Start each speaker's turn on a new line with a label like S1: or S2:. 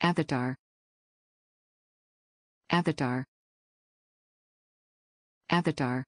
S1: Avatar Avatar Avatar